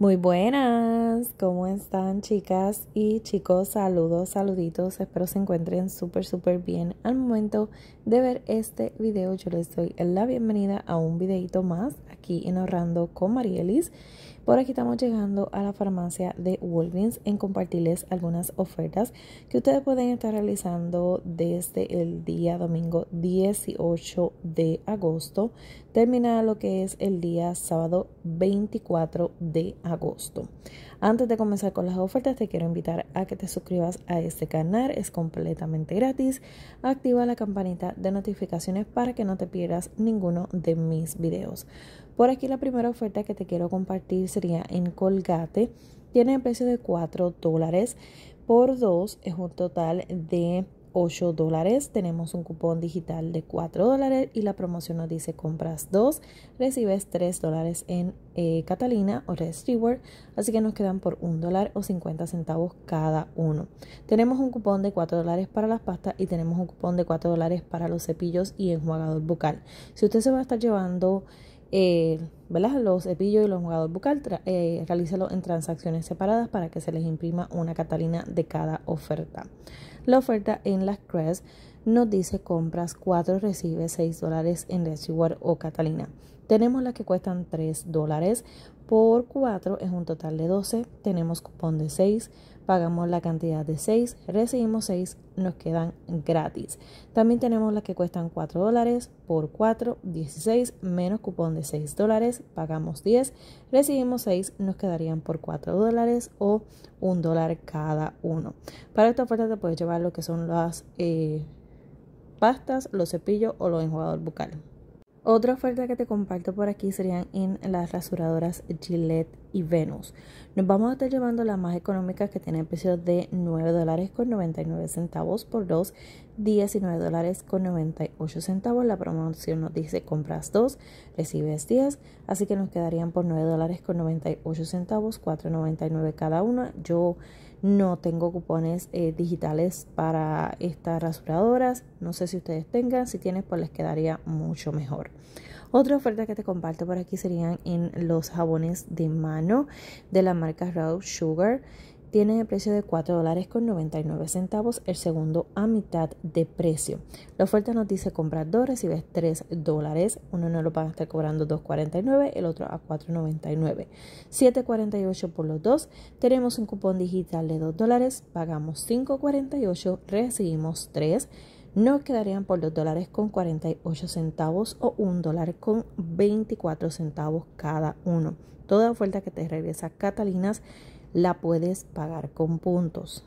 Muy buenas, ¿cómo están chicas y chicos? Saludos, saluditos, espero se encuentren súper, súper bien. Al momento de ver este video yo les doy la bienvenida a un videito más aquí en Ahorrando con Marielis. Por aquí estamos llegando a la farmacia de Walgreens en compartirles algunas ofertas que ustedes pueden estar realizando desde el día domingo 18 de agosto termina lo que es el día sábado 24 de agosto. Antes de comenzar con las ofertas, te quiero invitar a que te suscribas a este canal, es completamente gratis. Activa la campanita de notificaciones para que no te pierdas ninguno de mis videos. Por aquí la primera oferta que te quiero compartir sería en Colgate. Tiene el precio de 4 dólares por 2, es un total de 8 dólares. Tenemos un cupón digital de 4 dólares y la promoción nos dice compras 2, recibes 3 dólares en eh, Catalina o Red Steward. Así que nos quedan por 1 dólar o 50 centavos cada uno. Tenemos un cupón de 4 dólares para las pastas y tenemos un cupón de 4 dólares para los cepillos y enjuagador bucal. Si usted se va a estar llevando... Eh, los cepillos y los jugadores bucal, eh, en transacciones separadas para que se les imprima una catalina de cada oferta. La oferta en las CRES nos dice compras 4, recibe 6 dólares en Residual o Catalina. Tenemos las que cuestan 3 dólares por 4 es un total de 12. Tenemos cupón de 6 pagamos la cantidad de 6, recibimos 6, nos quedan gratis. También tenemos las que cuestan 4 dólares por 4, 16, menos cupón de 6 dólares, pagamos 10, recibimos 6, nos quedarían por 4 dólares o 1 dólar cada uno. Para esta oferta te puedes llevar lo que son las eh, pastas, los cepillos o los enjuagadores bucal. Otra oferta que te comparto por aquí serían en las rasuradoras Gillette y Venus. Nos vamos a estar llevando las más económicas que tienen precio de 9 dólares con 99 centavos por dos, 19 dólares con 98 centavos. La promoción nos dice compras dos, recibes 10, así que nos quedarían por 9 dólares con 98 centavos, 4.99 cada una. Yo no tengo cupones eh, digitales para estas rasuradoras, no sé si ustedes tengan, si tienes pues les quedaría mucho mejor. Otra oferta que te comparto por aquí serían en los jabones de mano de la marca Raw Sugar. Tienen el precio de $4.99, dólares el segundo a mitad de precio. La oferta nos dice comprar dos, recibes 3 dólares. Uno no lo van a estar cobrando 2.49, el otro a 4.99. 7.48 por los dos. Tenemos un cupón digital de 2 dólares, pagamos 5.48, recibimos 3 no quedarían por los dólares con 48 centavos o 1 dólar con 24 centavos cada uno. Toda oferta que te regresa Catalinas la puedes pagar con puntos.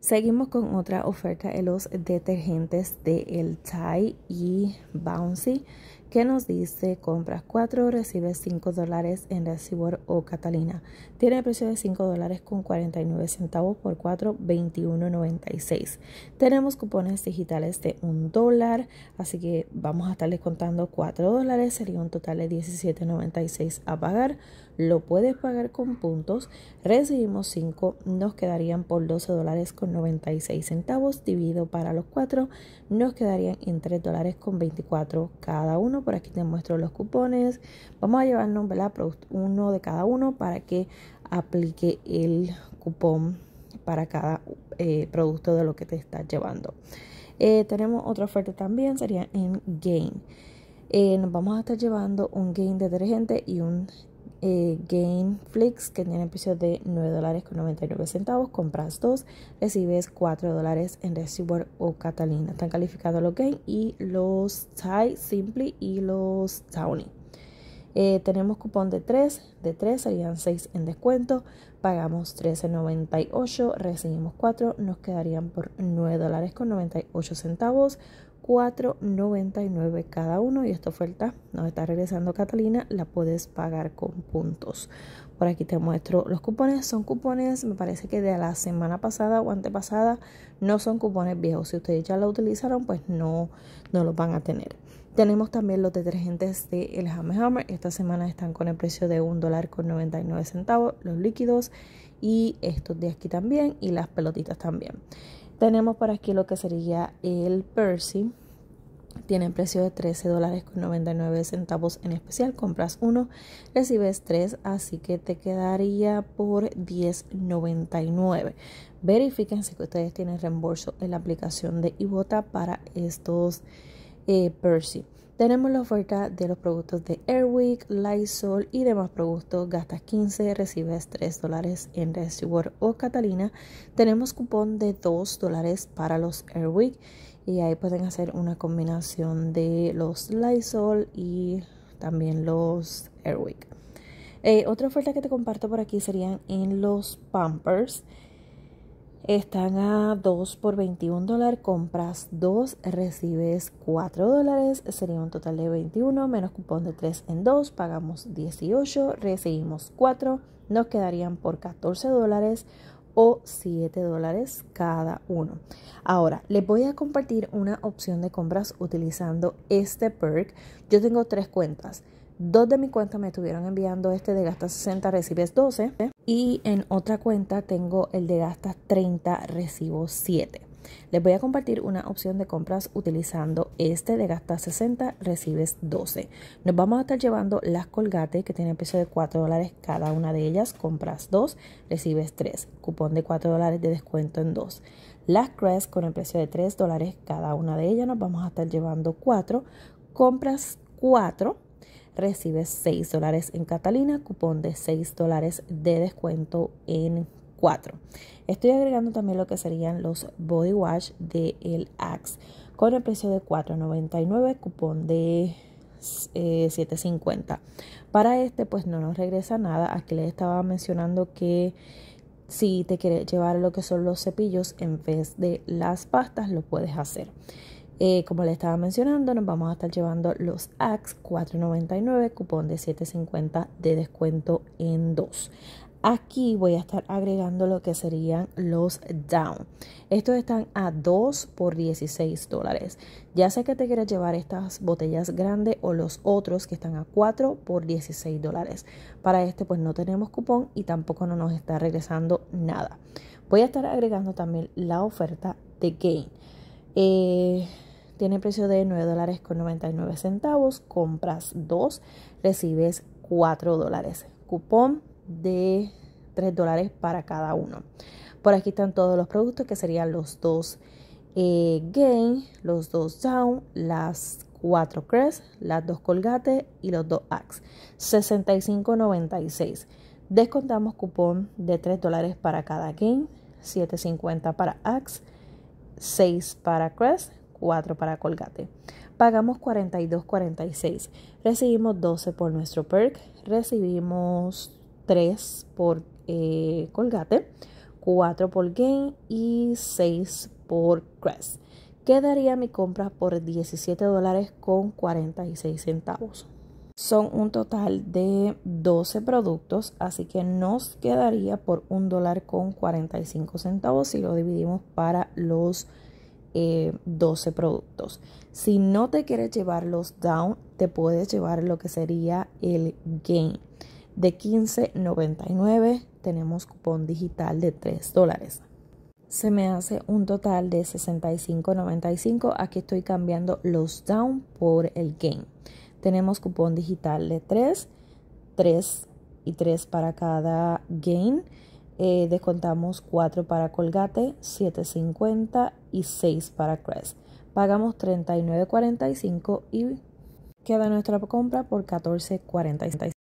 Seguimos con otra oferta en los detergentes de El Thai y Bouncy ¿Qué nos dice compras 4, recibes 5 dólares en Recibor o Catalina. Tiene precio de 5 dólares con 49 centavos por 4, 21.96. Tenemos cupones digitales de 1 dólar, así que vamos a estarles contando 4 dólares, sería un total de 17.96 a pagar. Lo puedes pagar con puntos, recibimos 5, nos quedarían por 12 dólares con 96 centavos, dividido para los 4, nos quedarían en 3 dólares con 24 cada uno por aquí te muestro los cupones. Vamos a llevarnos uno de cada uno para que aplique el cupón para cada eh, producto de lo que te estás llevando. Eh, tenemos otra oferta también, sería en Gain. Eh, nos vamos a estar llevando un Gain detergente y un eh, Flix que tiene precio de 9 dólares 99 centavos, compras 2, recibes 4 dólares en Reservoir o Catalina. Están calificados los Game y los Thai Simply y los Tawny. Eh, tenemos cupón de 3, de 3 serían 6 en descuento, pagamos 13.98, recibimos 4, nos quedarían por 9 dólares 98 centavos 4.99 cada uno y esta oferta nos está regresando Catalina, la puedes pagar con puntos. Por aquí te muestro los cupones, son cupones, me parece que de la semana pasada o antepasada, no son cupones viejos. Si ustedes ya lo utilizaron, pues no, no los van a tener. Tenemos también los detergentes de El Hammer Hammer. Esta semana están con el precio de un dólar con 99 centavos, los líquidos y estos de aquí también y las pelotitas también. Tenemos por aquí lo que sería el Percy. Tiene precio de 13 dólares con 99 centavos en especial. Compras uno, recibes tres, así que te quedaría por 10.99. Verifiquen si ustedes tienen reembolso en la aplicación de Ibota para estos eh, Percy. Tenemos la oferta de los productos de Airwick, Lysol y demás productos. Gastas 15, recibes 3 dólares en Reservoir o Catalina. Tenemos cupón de 2 dólares para los Airwick y ahí pueden hacer una combinación de los Lysol y también los Airwick. Eh, otra oferta que te comparto por aquí serían en los Pampers están a 2 por 21 dólares, compras 2, recibes 4 dólares, sería un total de 21, menos cupón de 3 en 2, pagamos 18, recibimos 4, nos quedarían por 14 dólares o 7 dólares cada uno. Ahora, les voy a compartir una opción de compras utilizando este perk. Yo tengo tres cuentas. Dos de mi cuenta me estuvieron enviando este de gasta 60, recibes 12 y en otra cuenta tengo el de gastas 30, recibo 7. Les voy a compartir una opción de compras utilizando este de gastas 60, recibes 12. Nos vamos a estar llevando las colgate que tienen precio de 4 dólares cada una de ellas. Compras 2, recibes 3. Cupón de 4 dólares de descuento en 2. Las Crest con el precio de 3 dólares cada una de ellas. Nos vamos a estar llevando 4. Compras 4 recibes 6 dólares en Catalina, cupón de 6 dólares de descuento en 4. Estoy agregando también lo que serían los body wash de el Axe con el precio de 4.99, cupón de 7.50. Eh, Para este pues no nos regresa nada. Aquí les estaba mencionando que si te quieres llevar lo que son los cepillos en vez de las pastas, lo puedes hacer. Eh, como les estaba mencionando, nos vamos a estar llevando los Axe 4.99, cupón de 7.50 de descuento en 2. Aquí voy a estar agregando lo que serían los down. Estos están a 2 por 16 dólares. Ya sé que te quieras llevar estas botellas grandes o los otros que están a 4 por 16 dólares. Para este pues no tenemos cupón y tampoco no nos está regresando nada. Voy a estar agregando también la oferta de Gain. Eh, tiene precio de 9 dólares con 99 centavos. Compras 2, recibes 4 dólares. Cupón de 3 dólares para cada uno. Por aquí están todos los productos que serían los dos eh, Gain, los dos Down, las 4 Crest, las dos Colgate y los dos Axe. 65.96. Descontamos cupón de 3 dólares para cada Gain, 7.50 para Axe, 6 para Crest, 4 para Colgate. Pagamos 42.46. Recibimos 12 por nuestro perk. Recibimos 3 por eh, Colgate, 4 por Gain y 6 por Crest. Quedaría mi compra por 17 dólares con 46 centavos. Son un total de 12 productos, así que nos quedaría por 1 dólar con 45 centavos si lo dividimos para los 12 eh, productos. Si no te quieres llevar los down, te puedes llevar lo que sería el gain. De 15.99 tenemos cupón digital de 3 dólares. Se me hace un total de 65.95. Aquí estoy cambiando los down por el gain. Tenemos cupón digital de 3, 3 y 3 para cada gain. Eh, descontamos 4 para Colgate, 7.50 y 6 para Crest. Pagamos 39.45 y queda nuestra compra por 14.45.